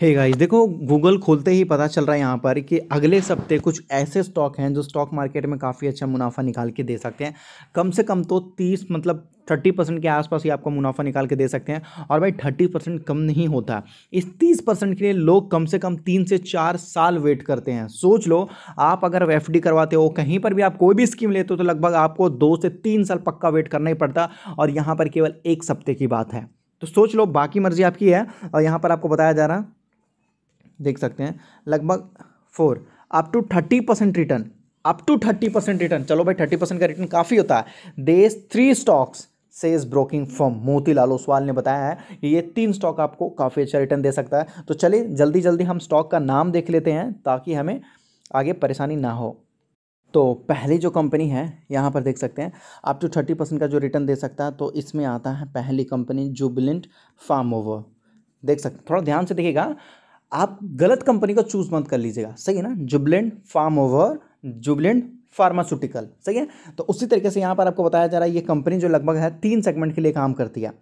हे hey guys देखो Google खोलते ही पता चल रहा है यहाँ पर कि अगले सप्ते कुछ ऐसे स्टॉक हैं जो स्टॉक मार्केट में काफ़ी अच्छा मुनाफा निकाल के दे सकते हैं कम से कम तो तीस मतलब थर्टी परसेंट के आसपास ही आपको मुनाफा निकाल के दे सकते हैं और भाई थर्टी परसेंट कम नहीं होता इस तीस परसेंट के लिए लोग कम से कम तीन से चार साल वेट करते हैं सोच लो आप अगर एफ करवाते हो कहीं पर भी आप कोई भी स्कीम लेते हो तो लगभग आपको दो से तीन साल पक्का वेट करना ही पड़ता और यहाँ पर केवल एक सप्ते की बात है तो सोच लो बाकी मर्जी आपकी है और यहाँ पर आपको बताया जा रहा है देख सकते हैं लगभग four up to thirty percent return up to thirty percent return चलो भाई थर्टी परसेंट का रिटर्न काफ़ी होता है देश three stocks says broking firm Motilal Oswal ने बताया है कि ये तीन स्टॉक आपको काफ़ी अच्छा रिटर्न दे सकता है तो चलिए जल्दी जल्दी हम स्टॉक का नाम देख लेते हैं ताकि हमें आगे परेशानी ना हो तो पहली जो कंपनी है यहाँ पर देख सकते हैं आप जो थर्टी परसेंट का जो रिटर्न दे सकता है तो इसमें आता है पहली कंपनी जुबिलेंट फार्म ओवर देख सकते थोड़ा ध्यान से देखिएगा आप गलत कंपनी को चूज मत कर लीजिएगा सही है ना Jubilant Pharmova Jubilant pharmaceutical सही है तो उसी तरीके से यहाँ पर आपको बताया जा रहा है ये कंपनी जो लगभग है तीन सेगमेंट के लिए काम करती है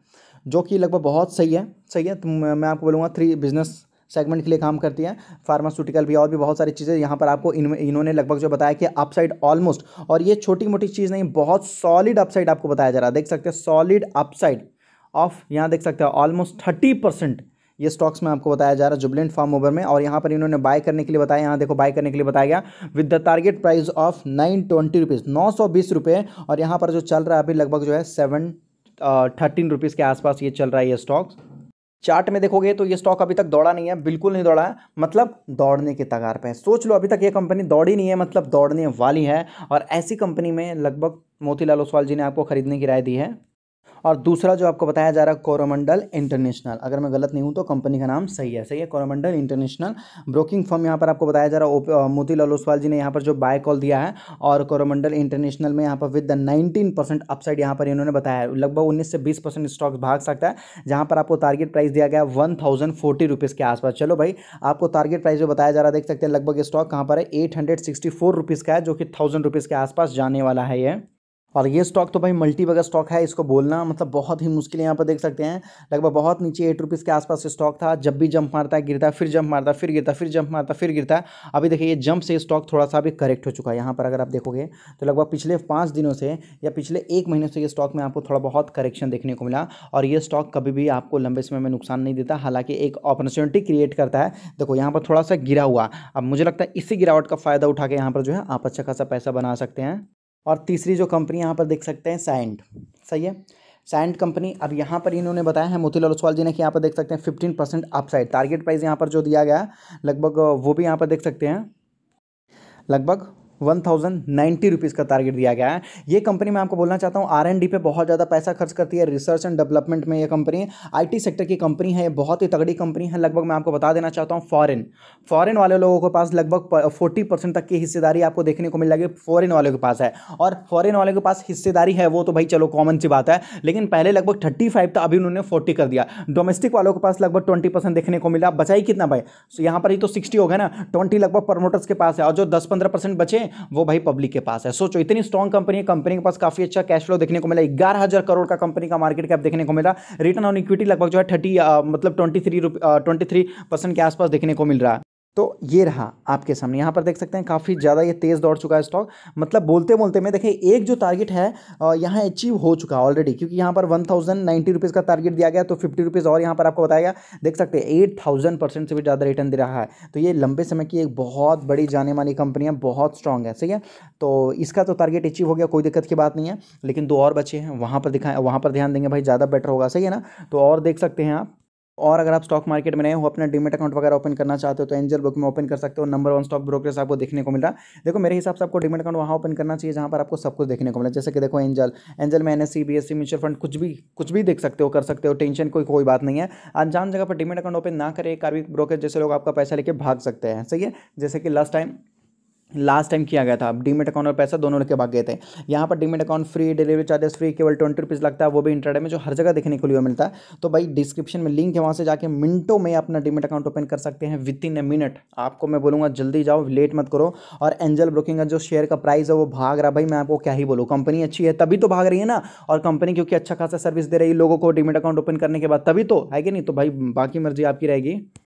जो कि लगभग बहुत सही है सही है तो मैं आपको बोलूँगा थ्री बिजनेस सेगमेंट के लिए काम करती है फार्मास्यूटिकल भी और भी बहुत सारी चीज़ें यहाँ पर आपको इन इन्होंने लगभग जो बताया कि अपसाइड ऑलमोस्ट और ये छोटी मोटी चीज़ नहीं बहुत सॉलिड अपसाइड आपको बताया जा रहा है देख सकते हैं सॉलिड अपसाइड ऑफ यहाँ देख सकते हैं ऑलमोस्ट थर्टी परसेंट ये स्टॉक्स में आपको बताया जा रहा है जुबलेंट फार्म ओवर में और यहाँ पर इन्होंने बाय करने के लिए बताया यहाँ देखो बाय करने के लिए बताया गया with the target price of nine twenty rupees नौ सौ बीस रुपये और यहाँ पर जो चल रहा है अभी लगभग जो है सेवन थर्टीन रुपीज़ के आसपास ये चल रहा है ये स्टॉक्स चार्ट में देखोगे तो ये स्टॉक अभी तक दौड़ा नहीं है बिल्कुल नहीं दौड़ा है मतलब दौड़ने के तगार पे है सोच लो अभी तक ये कंपनी दौड़ी नहीं है मतलब दौड़ने वाली है और ऐसी कंपनी में लगभग मोतीलाल ओसवाल जी ने आपको खरीदने की राय दी है और दूसरा जो आपको बताया जा रहा है कोरोमंडल इंटरनेशनल अगर मैं गलत नहीं हूँ तो कंपनी का नाम सही है सही है कोरोमंडल इंटरनेशनल ब्रोकिंग फर्म यहाँ पर आपको बताया जा रहा है मोतीलाल ओसवाल जी ने यहाँ पर जो बाय कॉल दिया है और कोरोमंडल इंटरनेशनल में यहाँ पर with the nineteen percent upside यहाँ पर इन्होंने बताया है लगभग उन्नीस से बीस परसेंट स्टॉक्स भाग सकता है जहाँ पर आपको टारगेट प्राइस दिया गया वन थाउजेंड फोर्टी रुपीज़ के आसपास चलो भाई आपको टारगेट प्राइस जो बताया जा रहा है देख सकते हैं लगभग स्टॉक कहाँ पर है eight hundred sixty four rupees का है जो कि थाउजेंड रुपीज़ के आसपास जाने वाला है ये और ये स्टॉक तो भाई मल्टी वगैरह स्टॉक है इसको बोलना मतलब बहुत ही मुश्किल यहाँ पर देख सकते हैं लगभग बहुत नीचे एट रुपीज़ के आसपास स्टॉक था जब भी जंप मारता है गिरता है फिर जंप मारता है फिर गिरता फिर जंप मारता फिर गिरता है अभी देखिए ये जंप से स्टॉक थोड़ा सा अभी करेक्ट हो चुका है यहाँ पर अगर आप देखोगे तो लगभग पिछले पाँच दिनों से या पिछले एक महीने से ये स्टॉक में आपको थोड़ा बहुत करेक्शन देखने को मिला और ये स्टॉक कभी भी आपको लंबे समय में नुकसान नहीं देता हालांकि एक अपॉर्चुनिटी क्रिएट करता है देखो यहाँ पर थोड़ा सा गिरा हुआ अब मुझे लगता है इसी गिरावट का फ़ायदा उठा के यहाँ पर जो है आप अच्छा खासा पैसा बना सकते हैं और तीसरी जो कंपनी यहाँ पर देख सकते हैं सैंड सही है सैंड कंपनी अब यहाँ पर इन्होंने बताया है मोतीलाल ओसवाल जी ने कि यहाँ पर देख सकते हैं fifteen percent upside target price यहाँ पर जो दिया गया लगभग वो भी यहाँ पर देख सकते हैं लगभग वन थाउजेंड नाइन्टी रुपीज़ का टारगेट दिया गया है ये कंपनी मैं आपको बोलना चाहता हूँ आर एंड डी पे बहुत ज़्यादा पैसा खर्च करती है रिसर्च एंड डेवलपमेंट में ये कंपनी टी सेक्टर की कंपनी है ये बहुत ही तगड़ी कंपनी है लगभग मैं आपको बता देना चाहता हूँ फॉरन फॉरन वाले लोगों के पास लगभग फोर्टी परसेंट तक की हिस्सेदारी आपको देखने को मिल जाएगी फॉरन वाले के पास है और फॉरन वाले के पास हिस्सेदारी है वो तो भाई चलो कॉमन सी बात है लेकिन पहले लगभग थर्टी फाइव था अभी उन्होंने फोर्टी कर दिया डोमेस्टिक वालों के पास लगभग ट्वेंटी परसेंट देखने को मिला बचाई कितना भाई सो यहाँ पर ही तो सिक्सटी हो गया ना ट्वेंटी लगभग प्रमोटर्स के पास है और जो दस पंद्रह परसेंट बचे वो भाई पब्लिक के पास है सोचो इतनी स्ट्रॉन्ग कंपनी है कंपनी के पास काफी अच्छा कैश फ्लो देखने को मिला ग्यारह हज़ार करोड़ का कंपनी का मार्केट कैप देखने को मिला रिटर्न ऑन इक्विटी लगभग जो है थर्टी मतलब twenty three twenty three percent के आसपास देखने को मिल रहा है तो ये रहा आपके सामने यहाँ पर देख सकते हैं काफ़ी ज़्यादा ये तेज़ दौड़ चुका है स्टॉक मतलब बोलते बोलते में देखें एक जो टारगेट है यहाँ अचीव हो चुका है ऑलरेडी क्योंकि यहाँ पर वन थाउजेंड नाइन्टी रुपीज़ का टारगेट दिया गया तो फिफ्टी रुपीज़ और यहाँ पर आपको बताया गया देख सकते हैं एट थाउजेंड परसेंट से भी ज़्यादा रिटर्न दे रहा है तो ये लंबे समय की एक बहुत बड़ी जाने मानी कंपनी है बहुत स्ट्रॉन्ग है सही है तो इसका तो टारगेट अचीव हो गया कोई दिक्कत की बात नहीं है लेकिन दो और बचे हैं वहाँ पर दिखाएँ वहाँ पर ध्यान देंगे भाई ज़्यादा बेटर होगा सही है ना तो और देख सकते हैं आप और अगर आप स्टॉक मार्केट में नए हो अपना डीमेट अकाउंट वगैरह ओपन करना चाहते हो तो एंजल बुक में ओपन कर सकते हो नंबर वन स्टॉक ब्रोकर आपको देखने को मिल रहा है देखो मेरे हिसाब से आपको डीमेट अकाउंट वहाँ ओपन करना चाहिए जहाँ पर आपको सब कुछ देखने को मिला जैसे कि देखो एंजल एंजल में एन एस म्यूचुअल फंड कुछ भी कुछ भी देख सकते हो कर सकते हो टेंशन कोई कोई बात नहीं है अनजान जगह पर डीमेट अकाउंट ओपन ना करें कार्बिक ब्रोकर जैसे लोग आपका पैसा लेके भाग सकते हैं सही है जैसे कि लास्ट टाइम लास्ट टाइम किया गया था डीमेट अकाउंट और पैसा दोनों लेके भाग गए थे यहाँ पर demat account free delivery charges free केवल ट्वेंटी रुपीज़ लगता है वो भी इंटरनेट में जो हर जगह देखने को लिए मिलता है तो भाई डिस्क्रिप्शन में लिंक है वहाँ से जाके मिनटों में अपना डीमेट अकाउंट ओपन कर सकते हैं विद इन ए मिनट आपको मैं बोलूँगा जल्दी जाओ लेट मत करो और एंजल ब्रोकिंग का जो शेयर का प्राइस है वो भाग रहा भाई मैं आपको क्या ही बोलूँ कंपनी अच्छी है तभी तो भाग रही है ना और कंपनी क्योंकि अच्छा खासा सर्विस दे रही है लोगों को डीमेट अकाउंट ओपन करने के बाद तभी तो है कि नहीं तो भाई बाकी मर्जी आपकी रहेगी